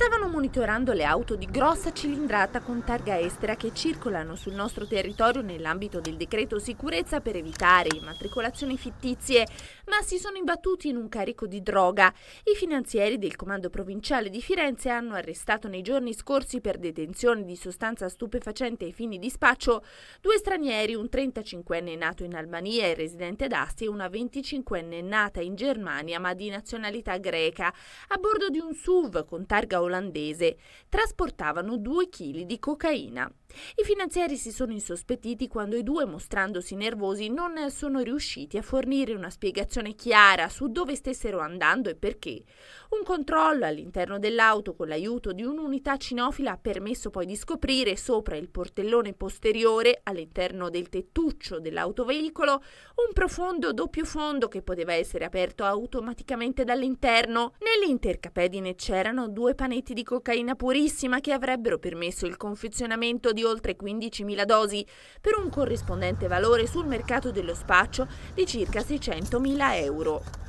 Stavano monitorando le auto di grossa cilindrata con targa estera che circolano sul nostro territorio nell'ambito del decreto sicurezza per evitare immatricolazioni fittizie, ma si sono imbattuti in un carico di droga. I finanzieri del Comando Provinciale di Firenze hanno arrestato nei giorni scorsi per detenzione di sostanza stupefacente ai fini di spaccio due stranieri, un 35enne nato in Albania e residente ad Asti e una 25enne nata in Germania ma di nazionalità greca, a bordo di un SUV con targa olandese trasportavano 2 kg di cocaina. I finanzieri si sono insospettiti quando i due, mostrandosi nervosi, non sono riusciti a fornire una spiegazione chiara su dove stessero andando e perché. Un controllo all'interno dell'auto con l'aiuto di un'unità cinofila ha permesso poi di scoprire sopra il portellone posteriore, all'interno del tettuccio dell'autoveicolo, un profondo doppio fondo che poteva essere aperto automaticamente dall'interno. Nell'intercapedine c'erano due panetti di cocaina purissima che avrebbero permesso il confezionamento di oltre 15.000 dosi, per un corrispondente valore sul mercato dello spaccio di circa 600.000 euro.